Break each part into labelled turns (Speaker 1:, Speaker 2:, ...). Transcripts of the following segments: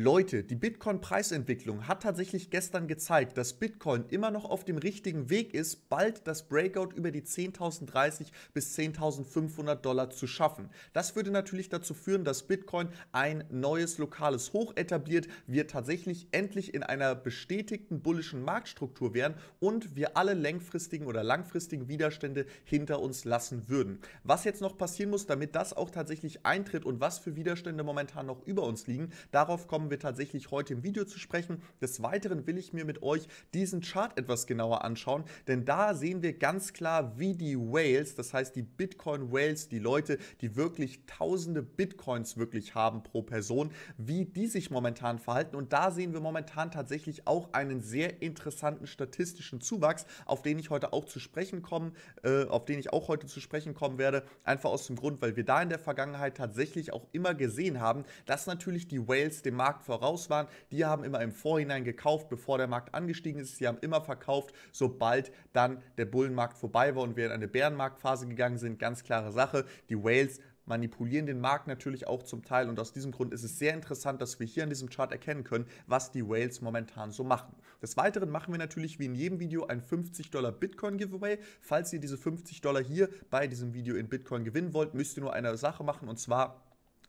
Speaker 1: Leute, die Bitcoin-Preisentwicklung hat tatsächlich gestern gezeigt, dass Bitcoin immer noch auf dem richtigen Weg ist, bald das Breakout über die 10.030 bis 10.500 Dollar zu schaffen. Das würde natürlich dazu führen, dass Bitcoin ein neues lokales Hoch etabliert, wir tatsächlich endlich in einer bestätigten bullischen Marktstruktur wären und wir alle längfristigen oder langfristigen Widerstände hinter uns lassen würden. Was jetzt noch passieren muss, damit das auch tatsächlich eintritt und was für Widerstände momentan noch über uns liegen, darauf kommen kommen wir tatsächlich heute im Video zu sprechen. Des Weiteren will ich mir mit euch diesen Chart etwas genauer anschauen, denn da sehen wir ganz klar, wie die Whales, das heißt die Bitcoin Whales, die Leute, die wirklich tausende Bitcoins wirklich haben pro Person, wie die sich momentan verhalten. Und da sehen wir momentan tatsächlich auch einen sehr interessanten statistischen Zuwachs, auf den ich heute auch zu sprechen kommen, äh, auf den ich auch heute zu sprechen kommen werde, einfach aus dem Grund, weil wir da in der Vergangenheit tatsächlich auch immer gesehen haben, dass natürlich die Whales den Markt Markt voraus waren. Die haben immer im Vorhinein gekauft, bevor der Markt angestiegen ist. Sie haben immer verkauft, sobald dann der Bullenmarkt vorbei war und wir in eine Bärenmarktphase gegangen sind. Ganz klare Sache. Die Whales manipulieren den Markt natürlich auch zum Teil und aus diesem Grund ist es sehr interessant, dass wir hier an diesem Chart erkennen können, was die Whales momentan so machen. Des Weiteren machen wir natürlich wie in jedem Video ein 50 Dollar Bitcoin Giveaway. Falls ihr diese 50 Dollar hier bei diesem Video in Bitcoin gewinnen wollt, müsst ihr nur eine Sache machen und zwar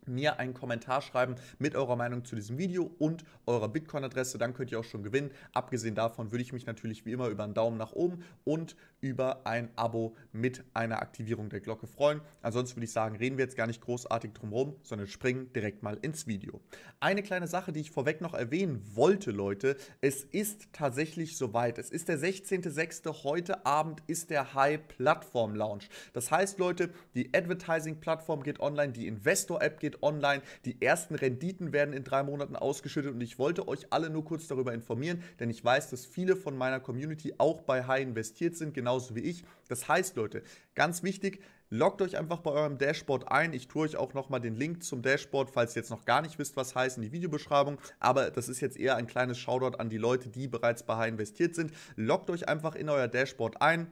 Speaker 1: mir einen Kommentar schreiben mit eurer Meinung zu diesem Video und eurer Bitcoin-Adresse. Dann könnt ihr auch schon gewinnen. Abgesehen davon würde ich mich natürlich wie immer über einen Daumen nach oben und über ein Abo mit einer Aktivierung der Glocke freuen. Ansonsten würde ich sagen, reden wir jetzt gar nicht großartig drumherum, sondern springen direkt mal ins Video. Eine kleine Sache, die ich vorweg noch erwähnen wollte, Leute, es ist tatsächlich soweit. Es ist der 16.06. Heute Abend ist der High Plattform Launch. Das heißt, Leute, die Advertising Plattform geht online, die Investor App geht online, die ersten Renditen werden in drei Monaten ausgeschüttet und ich wollte euch alle nur kurz darüber informieren, denn ich weiß, dass viele von meiner Community auch bei High investiert sind, genau genauso wie ich. Das heißt, Leute, ganz wichtig, loggt euch einfach bei eurem Dashboard ein. Ich tue euch auch nochmal den Link zum Dashboard, falls ihr jetzt noch gar nicht wisst, was heißt, in die Videobeschreibung. Aber das ist jetzt eher ein kleines Shoutout an die Leute, die bereits bei investiert sind. Loggt euch einfach in euer Dashboard ein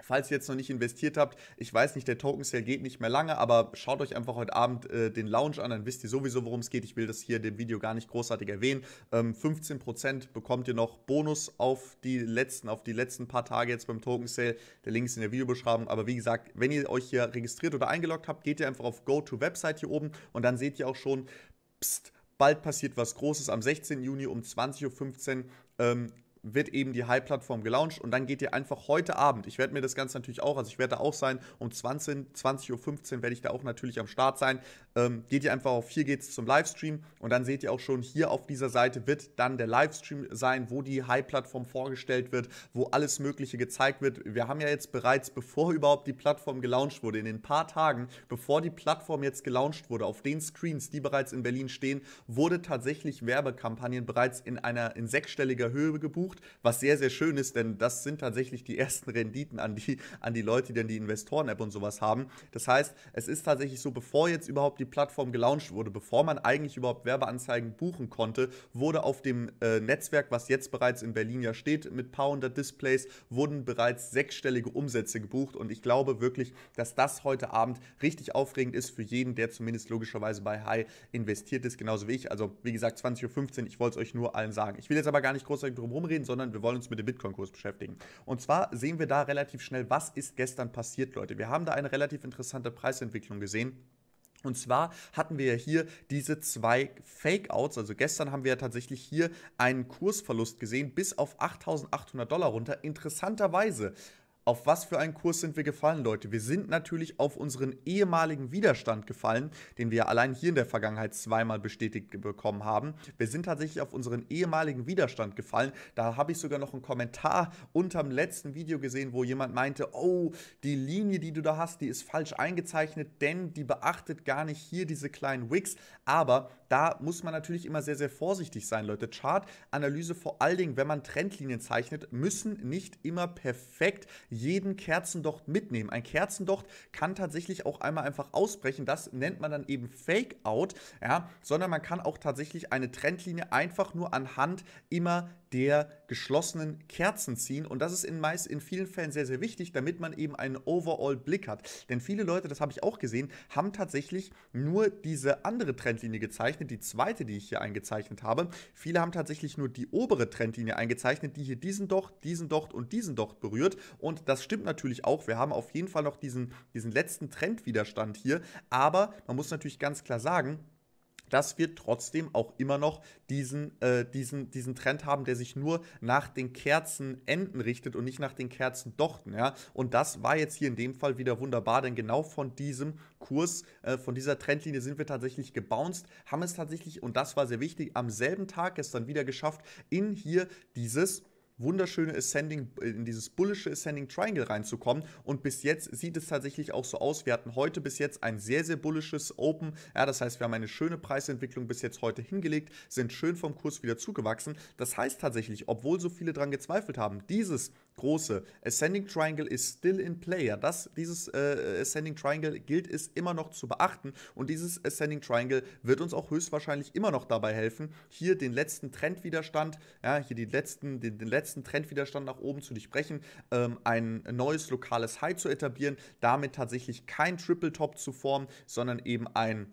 Speaker 1: Falls ihr jetzt noch nicht investiert habt, ich weiß nicht, der Token Sale geht nicht mehr lange, aber schaut euch einfach heute Abend äh, den Lounge an, dann wisst ihr sowieso, worum es geht. Ich will das hier dem Video gar nicht großartig erwähnen. Ähm, 15% bekommt ihr noch Bonus auf die letzten, auf die letzten paar Tage jetzt beim Token Sale. Der Link ist in der Videobeschreibung. Aber wie gesagt, wenn ihr euch hier registriert oder eingeloggt habt, geht ihr einfach auf Go Website hier oben und dann seht ihr auch schon, pst, bald passiert was Großes. Am 16. Juni um 20.15 Uhr ähm, wird eben die High-Plattform gelauncht und dann geht ihr einfach heute Abend, ich werde mir das Ganze natürlich auch, also ich werde da auch sein, um 20, 20.15 Uhr werde ich da auch natürlich am Start sein, ähm, geht ihr einfach auf, hier geht's zum Livestream und dann seht ihr auch schon, hier auf dieser Seite wird dann der Livestream sein, wo die High-Plattform vorgestellt wird, wo alles Mögliche gezeigt wird. Wir haben ja jetzt bereits, bevor überhaupt die Plattform gelauncht wurde, in den paar Tagen, bevor die Plattform jetzt gelauncht wurde, auf den Screens, die bereits in Berlin stehen, wurde tatsächlich Werbekampagnen bereits in einer in sechsstelliger Höhe gebucht versucht, was sehr, sehr schön ist, denn das sind tatsächlich die ersten Renditen an die, an die Leute, die dann die Investoren-App und sowas haben. Das heißt, es ist tatsächlich so, bevor jetzt überhaupt die Plattform gelauncht wurde, bevor man eigentlich überhaupt Werbeanzeigen buchen konnte, wurde auf dem äh, Netzwerk, was jetzt bereits in Berlin ja steht, mit paar hundert Displays, wurden bereits sechsstellige Umsätze gebucht und ich glaube wirklich, dass das heute Abend richtig aufregend ist für jeden, der zumindest logischerweise bei High investiert ist, genauso wie ich. Also wie gesagt, 20.15 Uhr, ich wollte es euch nur allen sagen. Ich will jetzt aber gar nicht großartig drum rumreden, reden, sondern wir wollen uns mit dem Bitcoin-Kurs beschäftigen. Und zwar sehen wir da relativ schnell, was ist gestern passiert, Leute. Wir haben da eine relativ interessante Preisentwicklung gesehen. Und zwar hatten wir ja hier diese zwei Fake-Outs. Also gestern haben wir ja tatsächlich hier einen Kursverlust gesehen, bis auf 8.800 Dollar runter. Interessanterweise auf was für einen Kurs sind wir gefallen, Leute? Wir sind natürlich auf unseren ehemaligen Widerstand gefallen, den wir allein hier in der Vergangenheit zweimal bestätigt bekommen haben. Wir sind tatsächlich auf unseren ehemaligen Widerstand gefallen. Da habe ich sogar noch einen Kommentar unterm letzten Video gesehen, wo jemand meinte, oh, die Linie, die du da hast, die ist falsch eingezeichnet, denn die beachtet gar nicht hier diese kleinen Wicks. Aber da muss man natürlich immer sehr, sehr vorsichtig sein, Leute. Chartanalyse vor allen Dingen, wenn man Trendlinien zeichnet, müssen nicht immer perfekt jeden Kerzendocht mitnehmen. Ein Kerzendocht kann tatsächlich auch einmal einfach ausbrechen. Das nennt man dann eben Fake-Out, ja, sondern man kann auch tatsächlich eine Trendlinie einfach nur anhand immer der geschlossenen Kerzen ziehen. Und das ist in meist in vielen Fällen sehr, sehr wichtig, damit man eben einen Overall-Blick hat. Denn viele Leute, das habe ich auch gesehen, haben tatsächlich nur diese andere Trendlinie gezeichnet, die zweite, die ich hier eingezeichnet habe. Viele haben tatsächlich nur die obere Trendlinie eingezeichnet, die hier diesen Docht, diesen Docht und diesen Docht berührt. Und das stimmt natürlich auch. Wir haben auf jeden Fall noch diesen, diesen letzten Trendwiderstand hier. Aber man muss natürlich ganz klar sagen, dass wir trotzdem auch immer noch diesen, äh, diesen, diesen Trend haben, der sich nur nach den Kerzenenden richtet und nicht nach den Kerzendochten. Ja? Und das war jetzt hier in dem Fall wieder wunderbar, denn genau von diesem Kurs, äh, von dieser Trendlinie sind wir tatsächlich gebounced, haben es tatsächlich, und das war sehr wichtig, am selben Tag gestern wieder geschafft, in hier dieses wunderschöne Ascending, äh, in dieses bullische Ascending Triangle reinzukommen. Und bis jetzt sieht es tatsächlich auch so aus. Wir hatten heute bis jetzt ein sehr, sehr bullisches Open. Ja, das heißt, wir haben eine schöne Preisentwicklung bis jetzt heute hingelegt, sind schön vom Kurs wieder zugewachsen. Das heißt tatsächlich, obwohl so viele dran gezweifelt haben, dieses große. Ascending Triangle ist still in play. Ja, das, dieses äh, Ascending Triangle gilt es immer noch zu beachten. Und dieses Ascending Triangle wird uns auch höchstwahrscheinlich immer noch dabei helfen, hier den letzten Trendwiderstand, ja, hier den letzten, den, den letzten Trendwiderstand nach oben zu durchbrechen, ähm, ein neues lokales High zu etablieren, damit tatsächlich kein Triple Top zu formen, sondern eben ein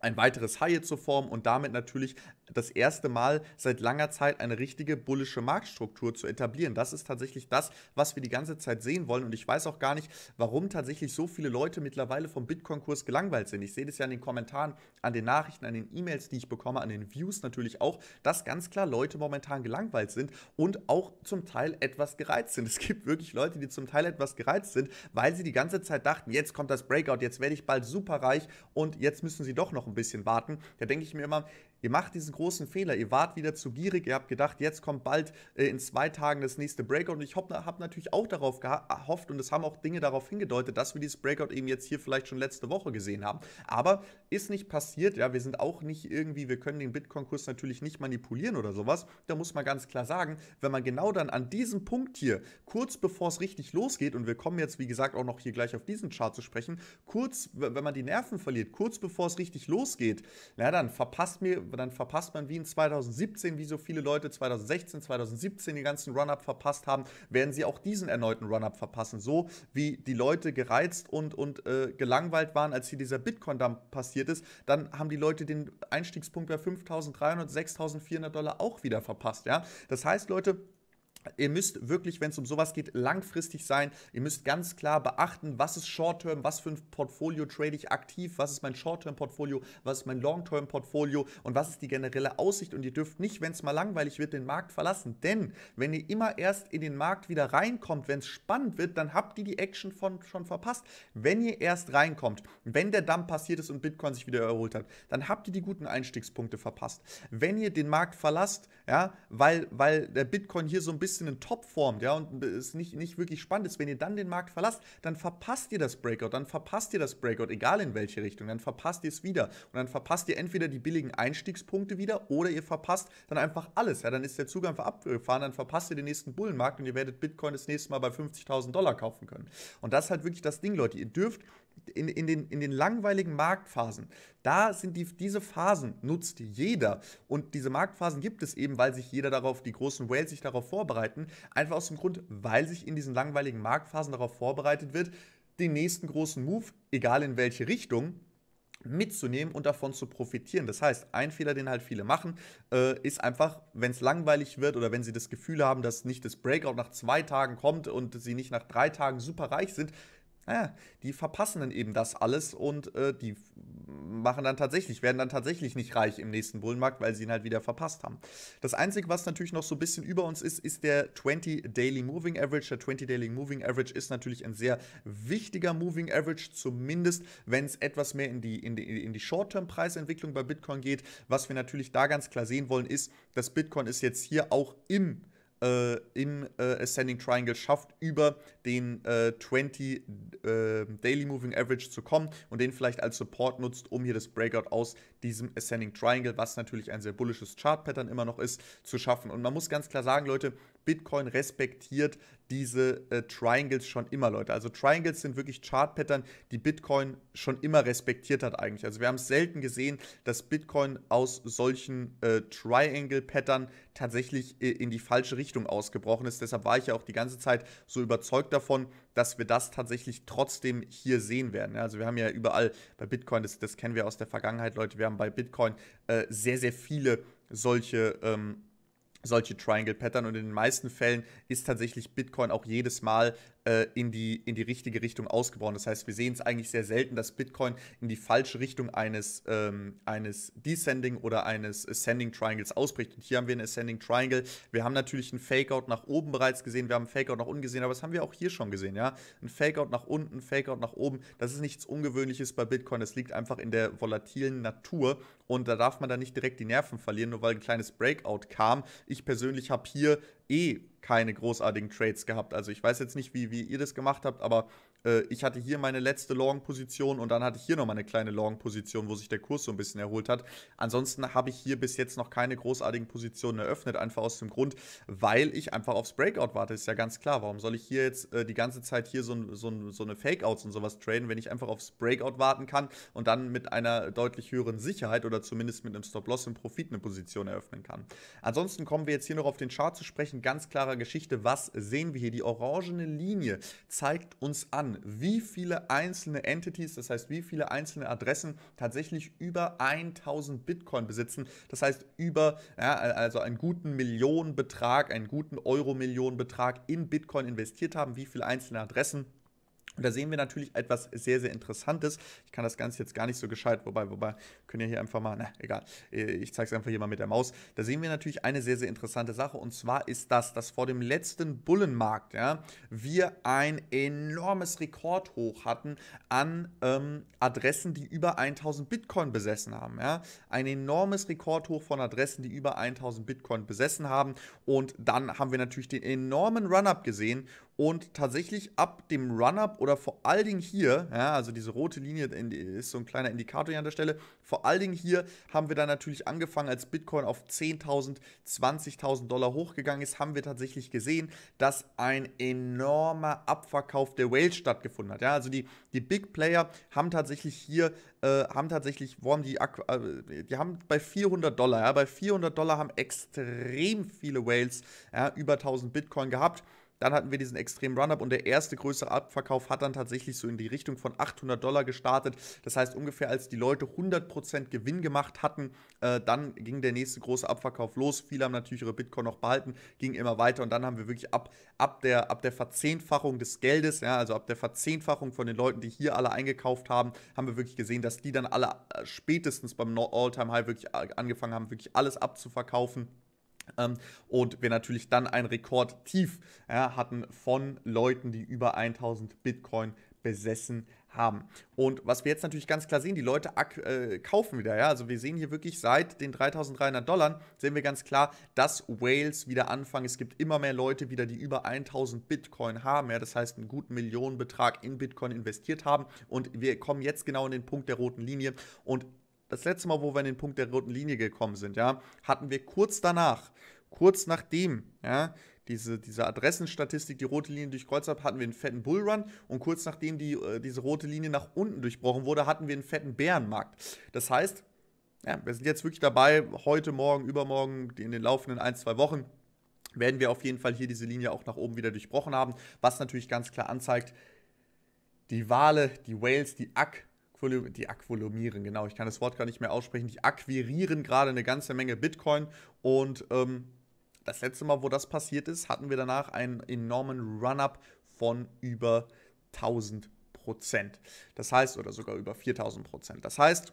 Speaker 1: ein weiteres High zu formen und damit natürlich das erste Mal seit langer Zeit eine richtige bullische Marktstruktur zu etablieren. Das ist tatsächlich das, was wir die ganze Zeit sehen wollen und ich weiß auch gar nicht, warum tatsächlich so viele Leute mittlerweile vom Bitcoin-Kurs gelangweilt sind. Ich sehe das ja in den Kommentaren, an den Nachrichten, an den E-Mails, die ich bekomme, an den Views natürlich auch, dass ganz klar Leute momentan gelangweilt sind und auch zum Teil etwas gereizt sind. Es gibt wirklich Leute, die zum Teil etwas gereizt sind, weil sie die ganze Zeit dachten, jetzt kommt das Breakout, jetzt werde ich bald super reich und jetzt müssen sie doch noch ein bisschen warten. Da denke ich mir immer, Ihr macht diesen großen Fehler, ihr wart wieder zu gierig, ihr habt gedacht, jetzt kommt bald äh, in zwei Tagen das nächste Breakout. Und ich habe hab natürlich auch darauf gehofft und es haben auch Dinge darauf hingedeutet, dass wir dieses Breakout eben jetzt hier vielleicht schon letzte Woche gesehen haben. Aber ist nicht passiert, ja, wir sind auch nicht irgendwie, wir können den Bitcoin-Kurs natürlich nicht manipulieren oder sowas. Da muss man ganz klar sagen, wenn man genau dann an diesem Punkt hier, kurz bevor es richtig losgeht, und wir kommen jetzt, wie gesagt, auch noch hier gleich auf diesen Chart zu sprechen, kurz, wenn man die Nerven verliert, kurz bevor es richtig losgeht, na dann verpasst mir dann verpasst man wie in 2017, wie so viele Leute 2016, 2017 den ganzen Run-Up verpasst haben, werden sie auch diesen erneuten Run-Up verpassen. So wie die Leute gereizt und, und äh, gelangweilt waren, als hier dieser Bitcoin-Dump passiert ist, dann haben die Leute den Einstiegspunkt bei 5.300, 6.400 Dollar auch wieder verpasst. Ja? Das heißt, Leute, Ihr müsst wirklich, wenn es um sowas geht, langfristig sein. Ihr müsst ganz klar beachten, was ist Short-Term, was für ein Portfolio trade ich aktiv, was ist mein Short-Term-Portfolio, was ist mein Long-Term-Portfolio und was ist die generelle Aussicht. Und ihr dürft nicht, wenn es mal langweilig wird, den Markt verlassen. Denn wenn ihr immer erst in den Markt wieder reinkommt, wenn es spannend wird, dann habt ihr die Action von, schon verpasst. Wenn ihr erst reinkommt, wenn der Dump passiert ist und Bitcoin sich wieder erholt hat, dann habt ihr die guten Einstiegspunkte verpasst. Wenn ihr den Markt verlasst, ja, weil, weil der Bitcoin hier so ein bisschen bisschen in Topform, ja, und es nicht, nicht wirklich spannend ist, wenn ihr dann den Markt verlasst, dann verpasst ihr das Breakout, dann verpasst ihr das Breakout, egal in welche Richtung, dann verpasst ihr es wieder. Und dann verpasst ihr entweder die billigen Einstiegspunkte wieder oder ihr verpasst dann einfach alles. Ja, dann ist der Zug einfach abgefahren, dann verpasst ihr den nächsten Bullenmarkt und ihr werdet Bitcoin das nächste Mal bei 50.000 Dollar kaufen können. Und das ist halt wirklich das Ding, Leute. Ihr dürft in, in, den, in den langweiligen Marktphasen, da sind die, diese Phasen, nutzt jeder. Und diese Marktphasen gibt es eben, weil sich jeder darauf, die großen Whales sich darauf vorbereiten. Einfach aus dem Grund, weil sich in diesen langweiligen Marktphasen darauf vorbereitet wird, den nächsten großen Move, egal in welche Richtung, mitzunehmen und davon zu profitieren. Das heißt, ein Fehler, den halt viele machen, äh, ist einfach, wenn es langweilig wird oder wenn sie das Gefühl haben, dass nicht das Breakout nach zwei Tagen kommt und sie nicht nach drei Tagen super reich sind, naja, ah die verpassen dann eben das alles und äh, die machen dann tatsächlich, werden dann tatsächlich nicht reich im nächsten Bullenmarkt, weil sie ihn halt wieder verpasst haben. Das Einzige, was natürlich noch so ein bisschen über uns ist, ist der 20 Daily Moving Average. Der 20 Daily Moving Average ist natürlich ein sehr wichtiger Moving Average, zumindest wenn es etwas mehr in die, in die, in die Short-Term-Preisentwicklung bei Bitcoin geht. Was wir natürlich da ganz klar sehen wollen, ist, dass Bitcoin ist jetzt hier auch im äh, im äh, Ascending Triangle schafft, über den äh, 20 äh, Daily Moving Average zu kommen und den vielleicht als Support nutzt, um hier das Breakout aus diesem Ascending Triangle, was natürlich ein sehr bullisches Chart-Pattern immer noch ist, zu schaffen. Und man muss ganz klar sagen, Leute, Bitcoin respektiert diese äh, Triangles schon immer, Leute. Also Triangles sind wirklich Chart-Pattern, die Bitcoin schon immer respektiert hat eigentlich. Also wir haben es selten gesehen, dass Bitcoin aus solchen äh, Triangle-Pattern tatsächlich äh, in die falsche Richtung ausgebrochen ist. Deshalb war ich ja auch die ganze Zeit so überzeugt davon, dass wir das tatsächlich trotzdem hier sehen werden. Also wir haben ja überall bei Bitcoin, das, das kennen wir aus der Vergangenheit, Leute, wir haben bei Bitcoin äh, sehr, sehr viele solche ähm, solche Triangle-Pattern und in den meisten Fällen ist tatsächlich Bitcoin auch jedes Mal äh, in, die, in die richtige Richtung ausgebaut. Das heißt, wir sehen es eigentlich sehr selten, dass Bitcoin in die falsche Richtung eines, ähm, eines Descending oder eines Ascending Triangles ausbricht. Und hier haben wir einen Ascending Triangle. Wir haben natürlich einen Fakeout nach oben bereits gesehen, wir haben einen Fakeout nach unten gesehen, aber das haben wir auch hier schon gesehen, ja. Ein Fakeout nach unten, ein Fakeout nach oben. Das ist nichts Ungewöhnliches bei Bitcoin. Das liegt einfach in der volatilen Natur und da darf man dann nicht direkt die Nerven verlieren, nur weil ein kleines Breakout kam. Ich persönlich habe hier eh keine großartigen Trades gehabt. Also ich weiß jetzt nicht, wie, wie ihr das gemacht habt, aber äh, ich hatte hier meine letzte Long-Position und dann hatte ich hier nochmal eine kleine Long-Position, wo sich der Kurs so ein bisschen erholt hat. Ansonsten habe ich hier bis jetzt noch keine großartigen Positionen eröffnet, einfach aus dem Grund, weil ich einfach aufs Breakout warte, ist ja ganz klar. Warum soll ich hier jetzt äh, die ganze Zeit hier so, so, so eine Fakeouts und sowas traden, wenn ich einfach aufs Breakout warten kann und dann mit einer deutlich höheren Sicherheit oder zumindest mit einem Stop-Loss im Profit eine Position eröffnen kann. Ansonsten kommen wir jetzt hier noch auf den Chart zu sprechen. Ganz klarer Geschichte. Was sehen wir hier? Die orangene Linie zeigt uns an, wie viele einzelne Entities, das heißt wie viele einzelne Adressen tatsächlich über 1000 Bitcoin besitzen. Das heißt über, ja, also einen guten Millionenbetrag, einen guten Euro-Millionenbetrag in Bitcoin investiert haben, wie viele einzelne Adressen und da sehen wir natürlich etwas sehr, sehr Interessantes. Ich kann das Ganze jetzt gar nicht so gescheit, wobei, wobei, können ja hier einfach mal, na, egal, äh, ich zeige es einfach hier mal mit der Maus. Da sehen wir natürlich eine sehr, sehr interessante Sache und zwar ist das, dass vor dem letzten Bullenmarkt, ja, wir ein enormes Rekordhoch hatten an ähm, Adressen, die über 1000 Bitcoin besessen haben, ja. Ein enormes Rekordhoch von Adressen, die über 1000 Bitcoin besessen haben und dann haben wir natürlich den enormen Run-Up gesehen und tatsächlich ab dem Run-Up oder vor allen Dingen hier, ja, also diese rote Linie ist so ein kleiner Indikator hier an der Stelle, vor allen Dingen hier haben wir dann natürlich angefangen, als Bitcoin auf 10.000, 20.000 Dollar hochgegangen ist, haben wir tatsächlich gesehen, dass ein enormer Abverkauf der Whales stattgefunden hat. Ja, also die, die Big Player haben tatsächlich hier, äh, haben tatsächlich, wo die, äh, die haben bei 400 Dollar, ja, bei 400 Dollar haben extrem viele Whales ja, über 1.000 Bitcoin gehabt. Dann hatten wir diesen extremen Run-Up und der erste größere Abverkauf hat dann tatsächlich so in die Richtung von 800 Dollar gestartet. Das heißt, ungefähr als die Leute 100% Gewinn gemacht hatten, äh, dann ging der nächste große Abverkauf los. Viele haben natürlich ihre Bitcoin noch behalten, ging immer weiter und dann haben wir wirklich ab, ab, der, ab der Verzehnfachung des Geldes, ja, also ab der Verzehnfachung von den Leuten, die hier alle eingekauft haben, haben wir wirklich gesehen, dass die dann alle äh, spätestens beim All-Time-High wirklich äh, angefangen haben, wirklich alles abzuverkaufen. Ähm, und wir natürlich dann ein Rekordtief ja, hatten von Leuten, die über 1000 Bitcoin besessen haben. Und was wir jetzt natürlich ganz klar sehen, die Leute äh, kaufen wieder. Ja? Also wir sehen hier wirklich seit den 3.300 Dollar, sehen wir ganz klar, dass Wales wieder anfangen. Es gibt immer mehr Leute wieder, die über 1.000 Bitcoin haben. Ja? Das heißt, einen guten Millionenbetrag in Bitcoin investiert haben. Und wir kommen jetzt genau in den Punkt der roten Linie. Und das letzte Mal, wo wir an den Punkt der roten Linie gekommen sind, ja, hatten wir kurz danach, kurz nachdem, ja, diese, diese Adressenstatistik, die rote Linie durchkreuzt hat, hatten wir einen fetten Bullrun und kurz nachdem die, äh, diese rote Linie nach unten durchbrochen wurde, hatten wir einen fetten Bärenmarkt. Das heißt, ja, wir sind jetzt wirklich dabei, heute, morgen, übermorgen, in den laufenden ein, zwei Wochen, werden wir auf jeden Fall hier diese Linie auch nach oben wieder durchbrochen haben, was natürlich ganz klar anzeigt, die Wale, die Whales, die Ack die aquilomirieren, genau, ich kann das Wort gar nicht mehr aussprechen, die akquirieren gerade eine ganze Menge Bitcoin und ähm, das letzte Mal, wo das passiert ist, hatten wir danach einen enormen Run-up von über 1000 Prozent. Das heißt, oder sogar über 4000 Prozent. Das heißt,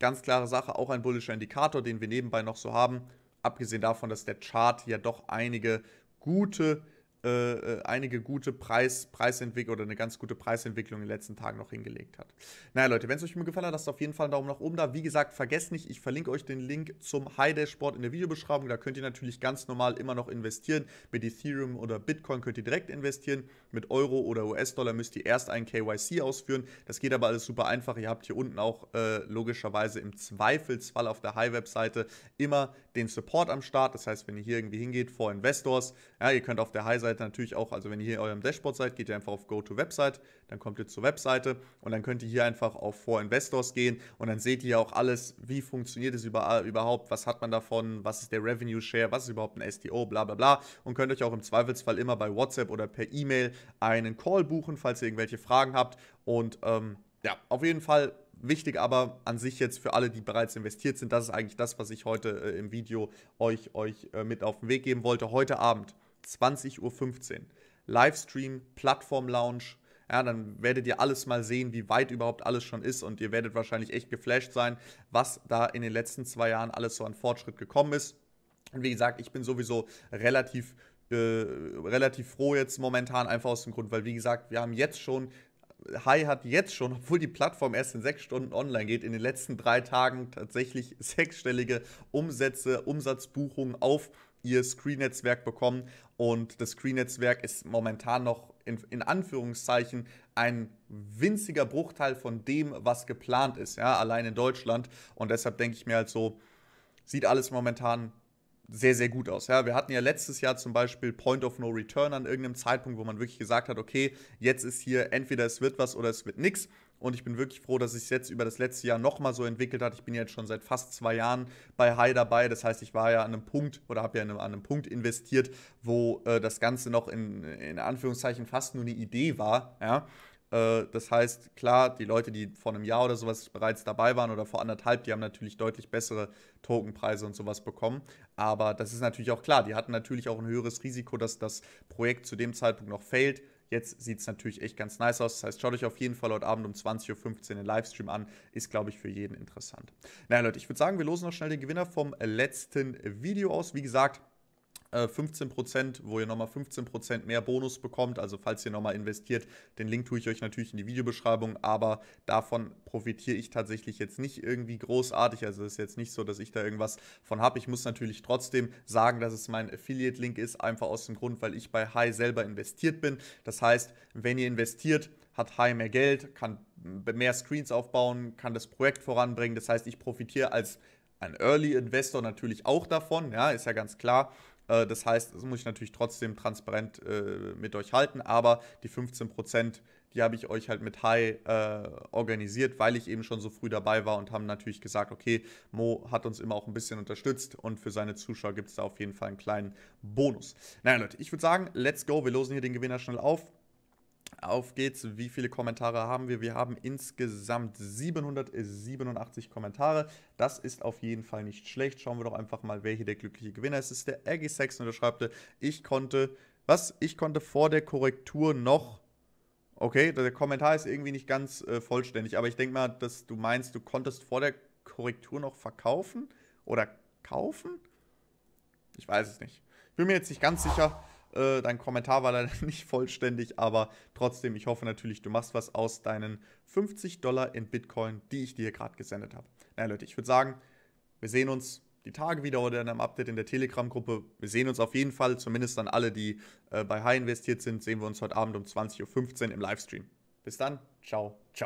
Speaker 1: ganz klare Sache, auch ein bullischer Indikator, den wir nebenbei noch so haben, abgesehen davon, dass der Chart ja doch einige gute äh, äh, einige gute Preis, Preisentwicklung oder eine ganz gute Preisentwicklung in den letzten Tagen noch hingelegt hat. Naja, Leute, wenn es euch gefallen hat, lasst auf jeden Fall einen Daumen nach oben da. Wie gesagt, vergesst nicht, ich verlinke euch den Link zum High Dashboard in der Videobeschreibung. Da könnt ihr natürlich ganz normal immer noch investieren. Mit Ethereum oder Bitcoin könnt ihr direkt investieren. Mit Euro oder US-Dollar müsst ihr erst ein KYC ausführen. Das geht aber alles super einfach. Ihr habt hier unten auch äh, logischerweise im Zweifelsfall auf der High-Webseite immer den Support am Start. Das heißt, wenn ihr hier irgendwie hingeht vor Investors, ja, ihr könnt auf der High-Seite Webseite natürlich auch, also wenn ihr hier in eurem Dashboard seid, geht ihr einfach auf Go to Website, dann kommt ihr zur Webseite und dann könnt ihr hier einfach auf For Investors gehen und dann seht ihr auch alles, wie funktioniert es überhaupt, was hat man davon, was ist der Revenue Share, was ist überhaupt ein STO, bla bla bla und könnt euch auch im Zweifelsfall immer bei WhatsApp oder per E-Mail einen Call buchen, falls ihr irgendwelche Fragen habt und ähm, ja, auf jeden Fall wichtig aber an sich jetzt für alle, die bereits investiert sind. Das ist eigentlich das, was ich heute äh, im Video euch, euch äh, mit auf den Weg geben wollte. Heute Abend 20.15 Uhr. Livestream, Plattform Lounge. Ja, dann werdet ihr alles mal sehen, wie weit überhaupt alles schon ist und ihr werdet wahrscheinlich echt geflasht sein, was da in den letzten zwei Jahren alles so an Fortschritt gekommen ist. Und wie gesagt, ich bin sowieso relativ, äh, relativ froh jetzt momentan, einfach aus dem Grund, weil wie gesagt, wir haben jetzt schon Hi hat jetzt schon, obwohl die Plattform erst in sechs Stunden online geht, in den letzten drei Tagen tatsächlich sechsstellige Umsätze, Umsatzbuchungen auf ihr Screen-Netzwerk bekommen. Und das Screen-Netzwerk ist momentan noch in, in, Anführungszeichen ein winziger Bruchteil von dem, was geplant ist, ja, allein in Deutschland. Und deshalb denke ich mir halt so, sieht alles momentan sehr, sehr gut aus. Ja, wir hatten ja letztes Jahr zum Beispiel Point of No Return an irgendeinem Zeitpunkt, wo man wirklich gesagt hat, okay, jetzt ist hier entweder es wird was oder es wird nichts. Und ich bin wirklich froh, dass es jetzt über das letzte Jahr nochmal so entwickelt hat. Ich bin jetzt schon seit fast zwei Jahren bei High dabei. Das heißt, ich war ja an einem Punkt oder habe ja an einem, an einem, Punkt investiert, wo äh, das Ganze noch in, in Anführungszeichen fast nur eine Idee war. Ja? Äh, das heißt, klar, die Leute, die vor einem Jahr oder sowas bereits dabei waren oder vor anderthalb, die haben natürlich deutlich bessere Tokenpreise und sowas bekommen. Aber das ist natürlich auch klar. Die hatten natürlich auch ein höheres Risiko, dass das Projekt zu dem Zeitpunkt noch fehlt. Jetzt sieht es natürlich echt ganz nice aus. Das heißt, schaut euch auf jeden Fall heute Abend um 20.15 Uhr den Livestream an. Ist, glaube ich, für jeden interessant. Na naja, Leute, ich würde sagen, wir losen noch schnell den Gewinner vom letzten Video aus. Wie gesagt, äh, 15%, wo ihr nochmal 15% mehr Bonus bekommt. Also falls ihr nochmal investiert, den Link tue ich euch natürlich in die Videobeschreibung, aber davon profitiere ich tatsächlich jetzt nicht irgendwie großartig. Also es ist jetzt nicht so, dass ich da irgendwas von habe. Ich muss natürlich trotzdem sagen, dass es mein Affiliate-Link ist, einfach aus dem Grund, weil ich bei High selber investiert bin. Das heißt, wenn ihr investiert, hat High mehr Geld, kann mehr Screens aufbauen, kann das Projekt voranbringen. Das heißt, ich profitiere als ein Early Investor natürlich auch davon, ja, ist ja ganz klar. Äh, das heißt, das muss ich natürlich trotzdem transparent äh, mit euch halten, aber die 15%, die habe ich euch halt mit High äh, organisiert, weil ich eben schon so früh dabei war und haben natürlich gesagt, okay, Mo hat uns immer auch ein bisschen unterstützt und für seine Zuschauer gibt es da auf jeden Fall einen kleinen Bonus. Naja, Leute, ich würde sagen, let's go. Wir losen hier den Gewinner schnell auf. Auf geht's. Wie viele Kommentare haben wir? Wir haben insgesamt 787 Kommentare. Das ist auf jeden Fall nicht schlecht. Schauen wir doch einfach mal, wer hier der glückliche Gewinner ist. Es ist der Aggie Saxon, der schreibt, ich konnte, was? Ich konnte vor der Korrektur noch. Okay, der Kommentar ist irgendwie nicht ganz äh, vollständig, aber ich denke mal, dass du meinst, du konntest vor der Korrektur noch verkaufen oder kaufen? Ich weiß es nicht. Ich bin mir jetzt nicht ganz sicher. Äh, dein Kommentar war leider nicht vollständig, aber trotzdem, ich hoffe natürlich, du machst was aus deinen 50 Dollar in Bitcoin, die ich dir gerade gesendet habe. Na Leute, ich würde sagen, wir sehen uns die Tage wieder oder in einem Update in der Telegram-Gruppe. Wir sehen uns auf jeden Fall, zumindest dann alle, die äh, bei High investiert sind, sehen wir uns heute Abend um 20.15 Uhr im Livestream. Bis dann, ciao, ciao.